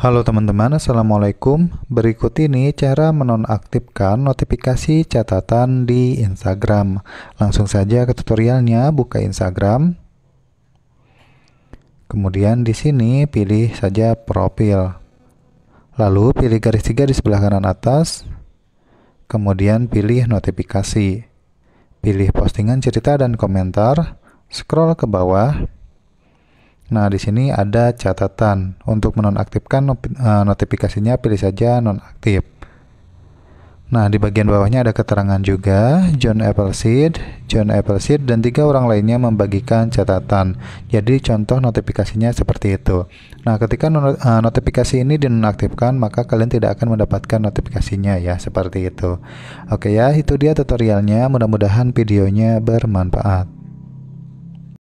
Halo teman-teman, Assalamualaikum. Berikut ini cara menonaktifkan notifikasi catatan di Instagram. Langsung saja ke tutorialnya, buka Instagram. Kemudian di sini pilih saja profil. Lalu pilih garis tiga di sebelah kanan atas. Kemudian pilih notifikasi. Pilih postingan cerita dan komentar. Scroll ke bawah. Nah, di sini ada catatan. Untuk menonaktifkan eh, notifikasinya, pilih saja nonaktif. Nah, di bagian bawahnya ada keterangan juga, John Appleseed, John Appleseed, dan tiga orang lainnya membagikan catatan. Jadi, contoh notifikasinya seperti itu. Nah, ketika eh, notifikasi ini dinonaktifkan, maka kalian tidak akan mendapatkan notifikasinya ya, seperti itu. Oke ya, itu dia tutorialnya. Mudah-mudahan videonya bermanfaat.